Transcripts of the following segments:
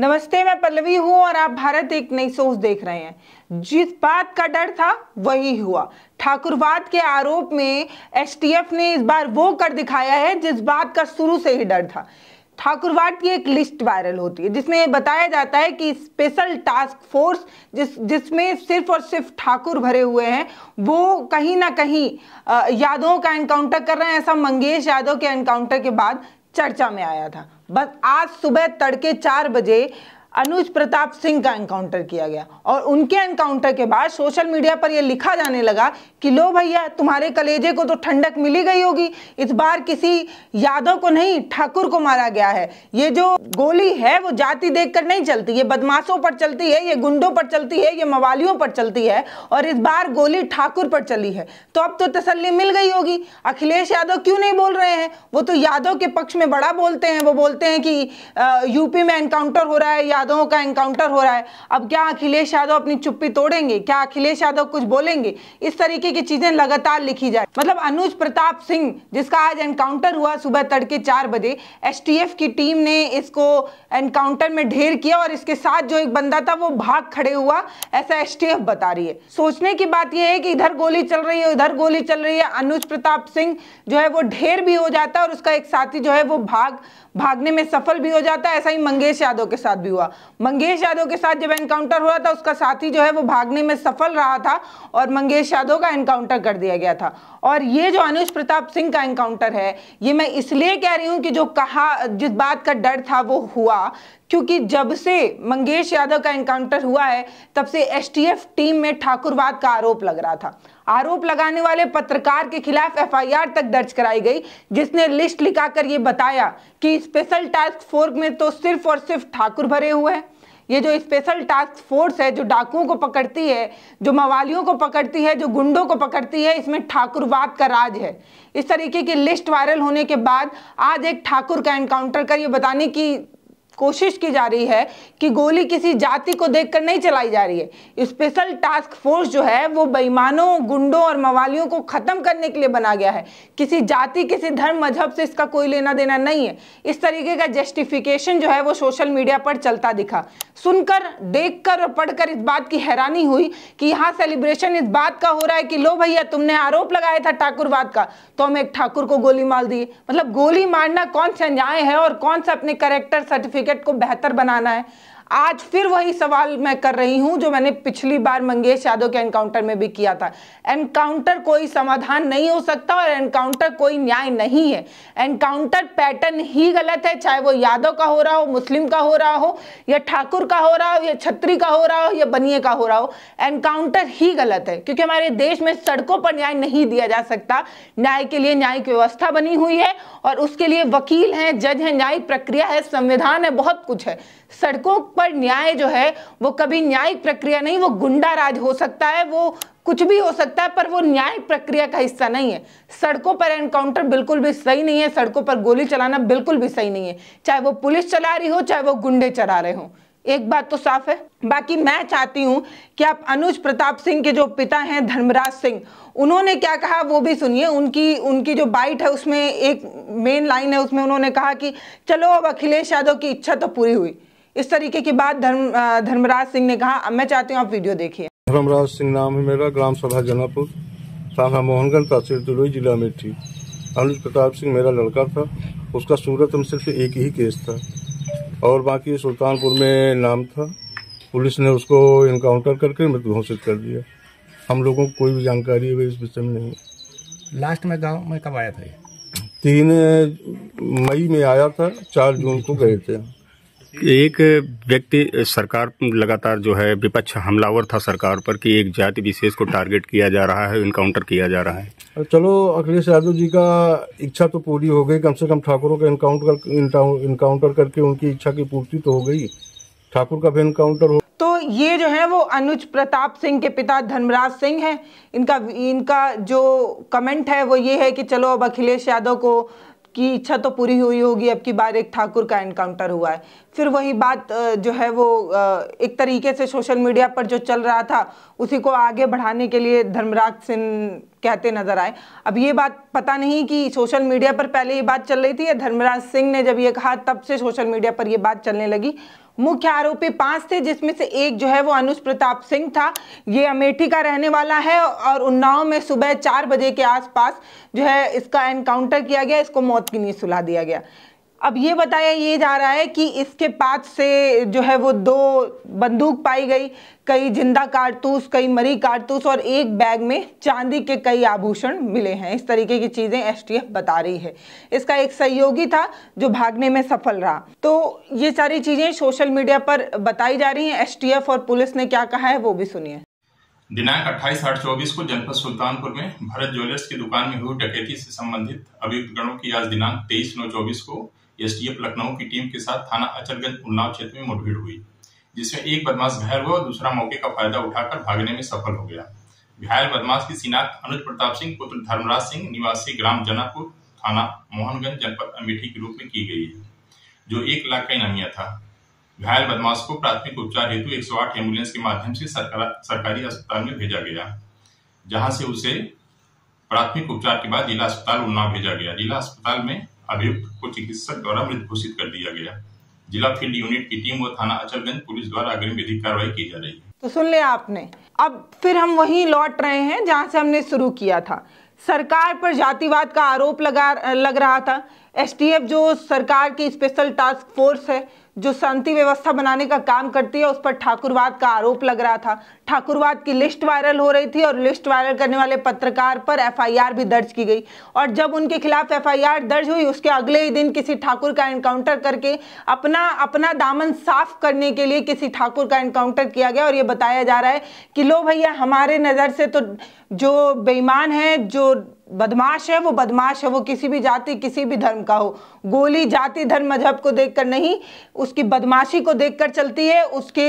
नमस्ते मैं पल्लवी हूँ और आप भारत एक नई सोच देख रहे हैं जिस बात का डर था वही हुआ ठाकुरवाद के आरोप में एसटीएफ ने इस बार वो कर दिखाया है जिस बात का शुरू से ही डर था ठाकुरवाद की एक लिस्ट वायरल होती है जिसमें बताया जाता है कि स्पेशल टास्क फोर्स जिस जिसमें सिर्फ और सिर्फ ठाकुर भरे हुए हैं वो कहीं ना कहीं यादवों का एनकाउंटर कर रहे हैं ऐसा मंगेश यादव के एनकाउंटर के बाद चर्चा में आया था बस आज सुबह तड़के चार बजे अनुज प्रताप सिंह का एनकाउंटर किया गया और उनके एनकाउंटर के बाद सोशल मीडिया पर यह लिखा जाने लगा कि लो भैया तुम्हारे कलेजे को तो ठंडक मिली गई होगी इस बार किसी यादव को नहीं ठाकुर को मारा गया है ये जो गोली है वो जाति देखकर नहीं चलती ये बदमाशों पर चलती है ये गुंडों पर चलती है ये मवालियों पर चलती है और इस बार गोली ठाकुर पर चली है तो अब तो तसली मिल गई होगी अखिलेश यादव क्यों नहीं बोल रहे हैं वो तो यादव के पक्ष में बड़ा बोलते हैं वो बोलते हैं कि यूपी में एनकाउंटर हो रहा है यादवों का एनकाउंटर हो रहा है अब क्या अखिलेश यादव अपनी चुप्पी तोड़ेंगे क्या अखिलेश यादव कुछ बोलेंगे इस तरीके की चीजें लगातार लिखी जाए मतलब अनुज प्रताप सिंह जिसका आज एनकाउंटर हुआ सुबह तड़के चार बजे एस की टीम ने इसको एनकाउंटर में ढेर किया और इसके साथ जो एक बंदा था वो भाग खड़े हुआ ऐसा एस बता रही है सोचने की बात यह है कि इधर गोली चल रही है इधर गोली चल रही है अनुज प्रताप सिंह जो है वो ढेर भी हो जाता है और उसका एक साथी जो है वो भाग भागने में सफल भी हो जाता है ऐसा ही मंगेश यादव के साथ भी हुआ मंगेश यादव के साथ जब एनकाउंटर हुआ था उसका साथी जो है वो भागने में सफल रहा था और मंगेश यादव का एनकाउंटर कर दिया गया था और ये जो अनुज प्रताप सिंह का एनकाउंटर है ये मैं इसलिए कह रही हूँ कि जो कहा जिस बात का डर था वो हुआ क्योंकि जब से मंगेश यादव का एनकाउंटर हुआ है तब से एस टीम में ठाकुरवाद का आरोप लग रहा था आरोप लगाने वाले पत्रकार के खिलाफ एफआईआर तक दर्ज कराई गई जिसने लिस्ट लिखाकर ये बताया कि स्पेशल टास्क फोर्स में तो सिर्फ और सिर्फ ठाकुर भरे हुए हैं ये जो स्पेशल टास्क फोर्स है जो डाकुओं को पकड़ती है जो मवालियों को पकड़ती है जो गुंडों को पकड़ती है इसमें ठाकुरवाद का राज है इस तरीके की लिस्ट वायरल होने के बाद आज एक ठाकुर का एनकाउंटर कर ये बताने की कोशिश की जा रही है कि गोली किसी जाति को देखकर नहीं चलाई जा रही है स्पेशल टास्क फोर्स जो है वो बेईमानों गुंडों और मवालियों को ख़त्म करने के लिए बना गया है किसी जाति किसी धर्म मजहब से इसका कोई लेना देना नहीं है इस तरीके का जस्टिफिकेशन जो है वो सोशल मीडिया पर चलता दिखा सुनकर देखकर और पढ़कर इस बात की हैरानी हुई कि यहाँ सेलिब्रेशन इस बात का हो रहा है कि लो भैया तुमने आरोप लगाया था ठाकुरवाद का तो हम एक ठाकुर को गोली मार दिए मतलब गोली मारना कौन सा न्याय है और कौन सा अपने करेक्टर सर्टिफिकेट क्रिकेट को बेहतर बनाना है आज फिर वही सवाल मैं कर रही हूं जो मैंने पिछली बार मंगेश यादव के एनकाउंटर में भी किया था एनकाउंटर कोई समाधान नहीं हो सकता और एनकाउंटर कोई न्याय नहीं है एनकाउंटर पैटर्न ही गलत है चाहे वो यादव का हो रहा हो मुस्लिम का हो रहा हो या ठाकुर का हो रहा हो या छत्री का हो रहा हो या बनिए का हो रहा हो एनकाउंटर ही गलत है क्योंकि हमारे देश में सड़कों पर न्याय नहीं दिया जा सकता न्याय के लिए न्यायिक व्यवस्था बनी हुई है और उसके लिए वकील हैं जज हैं न्यायिक प्रक्रिया है संविधान है बहुत कुछ है सड़कों पर न्याय जो है वो कभी न्यायिक प्रक्रिया नहीं वो गुंडा राज हो सकता है वो कुछ भी हो सकता है पर वो न्यायिक प्रक्रिया का हिस्सा नहीं है सड़कों पर एनकाउंटर बिल्कुल भी सही नहीं है सड़कों पर गोली चलाना बिल्कुल भी सही नहीं है चाहे वो पुलिस चला रही हो चाहे वो गुंडे चला रहे हों एक बात तो साफ है बाकी मैं चाहती हूँ कि आप अनुज प्रताप सिंह के जो पिता हैं धर्मराज सिंह उन्होंने क्या कहा वो भी सुनिए उनकी उनकी जो बाइट है उसमें एक मेन लाइन है उसमें उन्होंने कहा कि चलो अब अखिलेश यादव की इच्छा तो पूरी हुई इस तरीके की बात धर्म धर्मराज सिंह ने कहा अब मैं चाहती हूँ आप वीडियो देखिए धर्मराज सिंह नाम है मेरा ग्राम सभा जनापुर थाना मोहनगंज तहसील दुलोई जिला में थी अनुज प्रताप सिंह मेरा लड़का था उसका सूरत हम सिर्फ एक ही केस था और बाकी सुल्तानपुर में नाम था पुलिस ने उसको इनकाउंटर करके मृत घोषित कर दिया हम लोगों को कोई भी जानकारी है इस विषय में नहीं लास्ट में गांव में कब आया था तीन मई में आया था चार जून को गए थे एक व्यक्ति सरकार लगातार जो है विपक्ष हमलावर था सरकार पर कि एक जाति विशेष को टारगेट किया जा रहा है इनकाउंटर किया जा रहा है चलो अखिलेश यादव जी का इच्छा तो पूरी हो गई कम से कम ठाकुरों का इनकाउंटर इनकाउंटर करके उनकी इच्छा की पूर्ति तो हो गई ठाकुर का भी इनकाउंटर हो तो ये जो है वो अनुज प्रताप सिंह के पिता धर्मराज सिंह हैं इनका इनका जो कमेंट है वो ये है कि चलो अब अखिलेश यादव को की इच्छा तो पूरी हुई होगी अब की बार एक ठाकुर का एनकाउंटर हुआ है फिर वही बात जो है वो एक तरीके से सोशल मीडिया पर जो चल रहा था उसी को आगे बढ़ाने के लिए धर्मराज सिंह कहते नजर आए अब ये बात पता नहीं कि सोशल मीडिया पर पहले ये बात चल रही थी या धर्मराज सिंह ने जब ये कहा तब से सोशल मीडिया पर ये बात चलने लगी मुख्य आरोपी पांच थे जिसमें से एक जो है वो अनुज प्रताप सिंह था ये अमेठी का रहने वाला है और उन्नाव में सुबह चार बजे के आसपास जो है इसका एनकाउंटर किया गया इसको मौत की नींद सुला दिया गया अब ये बताया ये जा रहा है कि इसके पास से जो है वो दो बंदूक पाई गई कई जिंदा कारतूस कई मरी कारतूस और एक बैग में चांदी के कई आभूषण मिले हैं इस तरीके की चीज़ें एसटीएफ बता रही है इसका एक सहयोगी था जो भागने में सफल रहा तो ये सारी चीज़ें सोशल मीडिया पर बताई जा रही हैं एसटीएफ और पुलिस ने क्या कहा है वो भी सुनिए दिनांक अट्ठाईस आठ चौबीस को जनपद सुल्तानपुर में भरत ज्वेलर्स की दुकान में हुई डकैती से संबंधित अभियुक्त गणों की आज दिनांक तेईस नौ चौबीस को एसटीएफ लखनऊ की टीम के साथ थाना अचलगंज उन्नाव क्षेत्र में मुठभेड़ हुई जिसमें एक बदमाश घायल हुआ और दूसरा मौके का फायदा उठाकर भागने में सफल हो गया घायल बदमाश की शिनाख्त अनुज प्रताप सिंह पुत्र धर्मराज सिंह निवासी ग्राम जनापुर थाना मोहनगंज जनपद अमेठी के रूप में की गई है जो एक लाख का इनामिया था घायल बदमाश को प्राथमिक उपचार हेतु एक एम्बुलेंस के माध्यम से सरकारी अस्पताल में भेजा गया जहां से उसे प्राथमिक उपचार के बाद जिला अस्पताल उन्नाव भेजा गया जिला अस्पताल में अभियुक्त को चिकित्सक द्वारा मृत घोषित कर दिया गया जिला फील्ड यूनिट की टीम व थाना अचलगंज पुलिस द्वारा अग्रिम विधि कार्रवाई की जा रही है तो सुन लिया आपने अब फिर हम वहीं लौट रहे हैं जहां से हमने शुरू किया था सरकार पर जातिवाद का आरोप लगा लग रहा था एसटीएफ जो सरकार की स्पेशल टास्क फोर्स है जो शांति व्यवस्था बनाने का काम करती है उस पर ठाकुरवाद का आरोप लग रहा था ठाकुरवाद की लिस्ट वायरल हो रही थी और लिस्ट वायरल करने वाले पत्रकार पर एफआईआर भी दर्ज की गई और जब उनके खिलाफ एफआईआर दर्ज हुई उसके अगले ही दिन किसी ठाकुर का एनकाउंटर करके अपना अपना दामन साफ करने के लिए किसी ठाकुर का एनकाउंटर किया गया और ये बताया जा रहा है कि लो भैया हमारे नज़र से तो जो बेईमान है जो बदमाश है वो बदमाश है वो किसी भी जाति किसी भी धर्म का हो गोली जाति धर्म मजहब को देखकर नहीं उसकी बदमाशी को देखकर चलती है उसके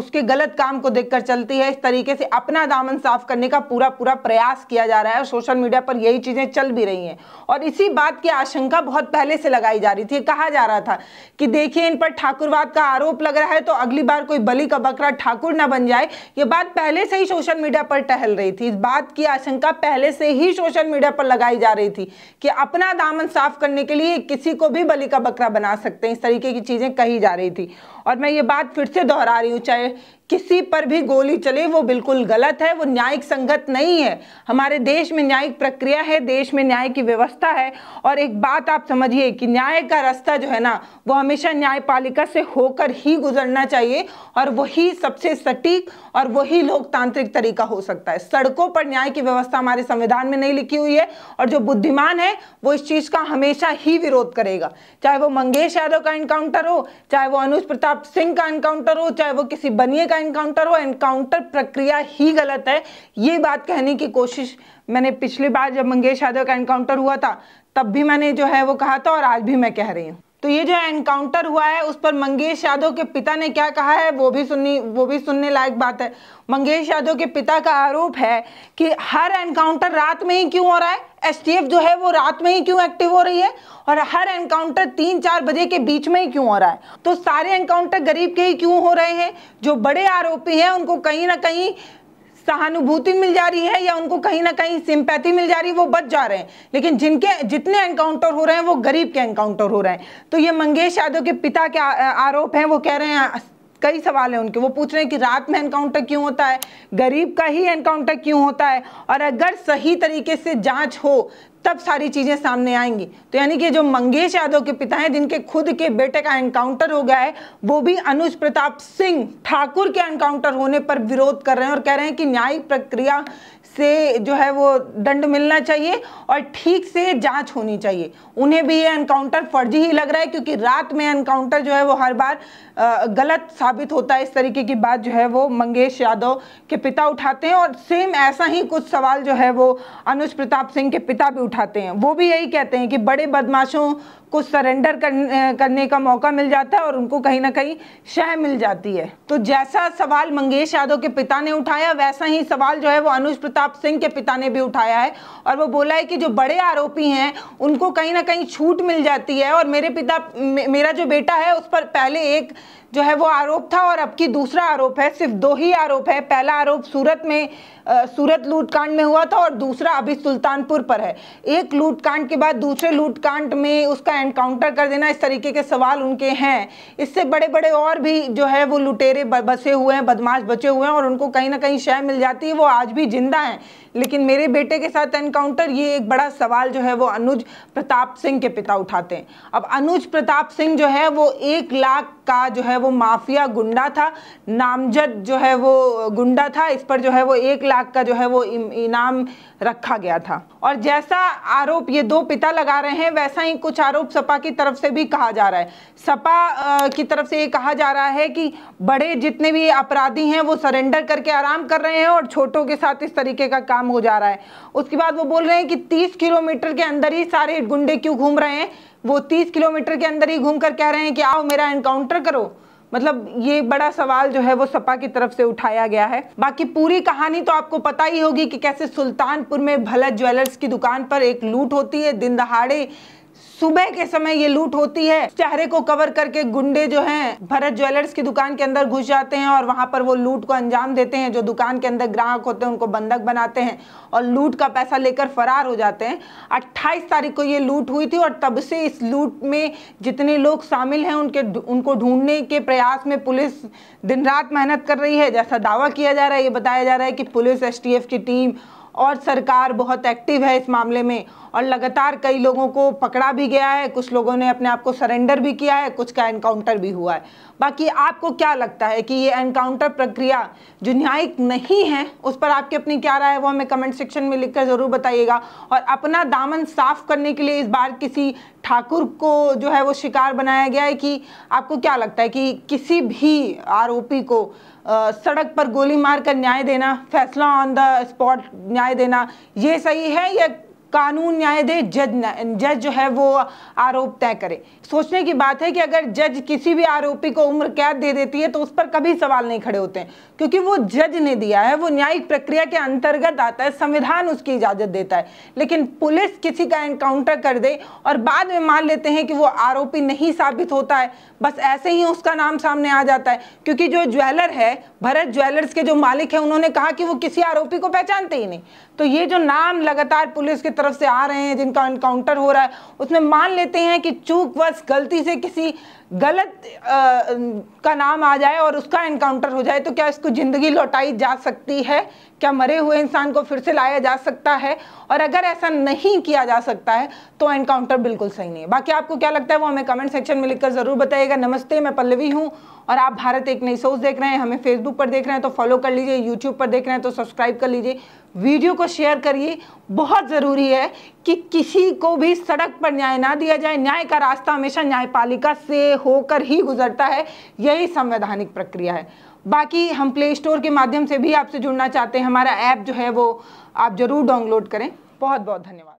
उसके गलत काम को देखकर चलती है रही है इस तरीके से अपना दामन साफ करने का पूरा पूरा प्रयास किया जा रहा है और सोशल मीडिया पर यही चीज़ें चल भी रही हैं और इसी बात की आशंका बहुत पहले से लगाई जा रही थी कहा जा रहा था कि देखिए इन पर ठाकुरवाद का आरोप लग रहा है तो अगली बार कोई बलि का बकरा ठाकुर ना बन जाए ये बात पहले से ही सोशल मीडिया पर टहल रही थी इस बात की आशंका पहले से ही सोशल मीडिया पर लगाई जा रही थी कि अपना दामन साफ करने के लिए किसी को भी बलि का बकरा बना सकते हैं इस तरीके की चीज़ें कही जा रही थी और मैं ये बात फिर से दोहरा रही हूँ चाहे किसी पर भी गोली चले वो बिल्कुल गलत है वो न्यायिक संगत नहीं है हमारे देश में न्यायिक प्रक्रिया है देश में न्याय की व्यवस्था है और एक बात आप समझिए कि न्याय का रास्ता जो है ना वो हमेशा न्यायपालिका से होकर ही गुजरना चाहिए और वही सबसे सटीक और वही लोकतांत्रिक तरीका हो सकता है सड़कों पर न्याय की व्यवस्था हमारे संविधान में नहीं लिखी हुई है और जो बुद्धिमान है वो इस चीज़ का हमेशा ही विरोध करेगा चाहे वो मंगेश यादव का एनकाउंटर हो चाहे वो अनुज प्रताप सिंह का एनकाउंटर हो चाहे वो किसी बनिए का एनकाउंटर हो एनकाउंटर प्रक्रिया ही गलत है ये बात कहने की कोशिश मैंने पिछली बार जब मंगेश यादव का एनकाउंटर हुआ था तब भी मैंने जो है वो कहा था और आज भी मैं कह रही हूँ तो ये जो एनकाउंटर हुआ है उस पर मंगेश यादव के पिता ने क्या कहा है वो भी सुननी वो भी सुनने लायक बात है मंगेश यादव के पिता का आरोप है कि हर एनकाउंटर रात में ही क्यों हो रहा है एसटीएफ जो है वो रात में ही क्यों एक्टिव हो रही है और हर एनकाउंटर तीन चार बजे के बीच में ही क्यों हो रहा है तो सारे एनकाउंटर गरीब के ही क्यों हो रहे हैं जो बड़े आरोपी हैं उनको कहीं ना कहीं सहानुभूति मिल जा रही है या उनको कहीं ना कहीं सिंपैथी मिल जा रही है वो बच जा रहे हैं लेकिन जिनके जितने एनकाउंटर हो रहे हैं वो गरीब के एनकाउंटर हो रहे हैं तो ये मंगेश यादव के पिता के आरोप हैं वो कह रहे हैं कई सवाल हैं उनके वो पूछ रहे हैं कि रात में एनकाउंटर क्यों होता है गरीब का ही एनकाउंटर क्यों होता है और अगर सही तरीके से जांच हो तब सारी चीज़ें सामने आएंगी तो यानी कि जो मंगेश यादव के पिता हैं जिनके खुद के बेटे का एनकाउंटर हो गया है वो भी अनुज प्रताप सिंह ठाकुर के एनकाउंटर होने पर विरोध कर रहे हैं और कह रहे हैं कि न्यायिक प्रक्रिया से जो है वो दंड मिलना चाहिए और ठीक से जांच होनी चाहिए उन्हें भी ये एनकाउंटर फर्जी ही लग रहा है क्योंकि रात में एनकाउंटर जो है वो हर बार गलत साबित होता है इस तरीके की बात जो है वो मंगेश यादव के पिता उठाते हैं और सेम ऐसा ही कुछ सवाल जो है वो अनुज प्रताप सिंह के पिता भी उठाते हैं वो भी यही कहते हैं कि बड़े बदमाशों को सरेंडर करने का मौका मिल जाता है और उनको कहीं ना कहीं शह मिल जाती है तो जैसा सवाल मंगेश यादव के पिता ने उठाया वैसा ही सवाल जो है वो अनुज प्रताप सिंह के पिता ने भी उठाया है और वो बोला है कि जो बड़े आरोपी हैं उनको कहीं ना कहीं छूट मिल जाती है और मेरे पिता मेरा जो बेटा है उस पर पहले एक जो है वो आरोप था और अब की दूसरा आरोप है सिर्फ दो ही आरोप है पहला आरोप सूरत में आ, सूरत लूटकांड में हुआ था और दूसरा अभी सुल्तानपुर पर है एक लूटकांड के बाद दूसरे लूटकांड में उसका एनकाउंटर कर देना इस तरीके के सवाल उनके हैं इससे बड़े बड़े और भी जो है वो लुटेरे बसे हुए हैं बदमाश बचे हुए हैं और उनको कहीं ना कहीं शय मिल जाती है वो आज भी जिंदा हैं लेकिन मेरे बेटे के साथ एनकाउंटर ये एक बड़ा सवाल जो है वो अनुज प्रताप सिंह के पिता उठाते हैं अब अनुज प्रताप सिंह जो है वो एक लाख का जो है वो माफिया गुंडा था नामजद जो है वो गुंडा था इस पर जो है वो एक लाख का जो है वो इनाम रखा गया था और जैसा आरोप ये दो पिता लगा रहे हैं वैसा ही कुछ आरोप सपा की तरफ से भी कहा जा रहा है सपा की तरफ से ये कहा जा रहा है कि बड़े जितने भी अपराधी हैं वो सरेंडर करके आराम कर रहे हैं और छोटों के साथ इस तरीके का काम हो जा रहा है उसके बाद वो बोल रहे हैं कि तीस किलोमीटर के अंदर ही सारे गुंडे क्यों घूम रहे हैं वो तीस किलोमीटर के अंदर ही घूम कर कह रहे हैं कि आओ मेरा एनकाउंटर करो मतलब ये बड़ा सवाल जो है वो सपा की तरफ से उठाया गया है बाकी पूरी कहानी तो आपको पता ही होगी कि कैसे सुल्तानपुर में भलत ज्वेलर्स की दुकान पर एक लूट होती है दिन दहाड़े सुबह के समय ये लूट होती है चेहरे को कवर करके गुंडे जो हैं भरत ज्वेलर्स की दुकान के अंदर घुस जाते हैं और वहां पर वो लूट को अंजाम देते हैं जो दुकान के अंदर ग्राहक होते हैं उनको बंधक बनाते हैं और लूट का पैसा लेकर फरार हो जाते हैं अट्ठाईस तारीख को ये लूट हुई थी और तब से इस लूट में जितने लोग शामिल हैं उनके उनको ढूंढने के प्रयास में पुलिस दिन रात मेहनत कर रही है जैसा दावा किया जा रहा है ये बताया जा रहा है कि पुलिस एस की टीम और सरकार बहुत एक्टिव है इस मामले में और लगातार कई लोगों को पकड़ा भी गया है कुछ लोगों ने अपने आप को सरेंडर भी किया है कुछ का एनकाउंटर भी हुआ है बाकी आपको क्या लगता है कि ये एनकाउंटर प्रक्रिया जो न्यायिक नहीं है उस पर आपकी अपनी क्या राय है वो हमें कमेंट सेक्शन में लिखकर ज़रूर बताइएगा और अपना दामन साफ करने के लिए इस बार किसी ठाकुर को जो है वो शिकार बनाया गया है कि आपको क्या लगता है कि किसी भी आरोपी को सड़क पर गोली मारकर न्याय देना फैसला ऑन द स्पॉट न्याय देना ये सही है या कानून न्याय दे जज जज जो है वो आरोप तय करे सोचने की बात है कि अगर जज किसी भी आरोपी को उम्र कैद दे देती है तो उस पर कभी सवाल नहीं खड़े होते हैं क्योंकि वो जज ने दिया है वो न्यायिक प्रक्रिया के अंतर्गत आता है संविधान उसकी इजाज़त देता है लेकिन पुलिस किसी का एनकाउंटर कर दे और बाद में मान लेते हैं कि वो आरोपी नहीं साबित होता है बस ऐसे ही उसका नाम सामने आ जाता है क्योंकि जो ज्वेलर है भरत ज्वेलर्स के जो मालिक है उन्होंने कहा कि वो किसी आरोपी को पहचानते ही नहीं तो ये जो नाम लगातार पुलिस के तरफ से आ रहे हैं जिनका इनकाउंटर हो रहा है उसमें मान लेते हैं कि चूक बस गलती से किसी गलत आ, का नाम आ जाए और उसका इनकाउंटर हो जाए तो क्या इसको ज़िंदगी लौटाई जा सकती है क्या मरे हुए इंसान को फिर से लाया जा सकता है और अगर ऐसा नहीं किया जा सकता है तो एनकाउंटर बिल्कुल सही नहीं है बाकी आपको क्या लगता है वो हमें कमेंट सेक्शन में लिखकर ज़रूर बताइएगा नमस्ते मैं पल्लवी हूँ और आप भारत एक नई सोच देख रहे हैं हमें फेसबुक पर देख रहे हैं तो फॉलो कर लीजिए यूट्यूब पर देख रहे हैं तो सब्सक्राइब कर लीजिए वीडियो को शेयर करिए बहुत ज़रूरी है कि किसी को भी सड़क पर न्याय ना दिया जाए न्याय का रास्ता हमेशा न्यायपालिका से होकर ही गुजरता है यही संवैधानिक प्रक्रिया है बाकी हम प्ले स्टोर के माध्यम से भी आपसे जुड़ना चाहते हैं हमारा ऐप जो है वो आप ज़रूर डाउनलोड करें बहुत बहुत धन्यवाद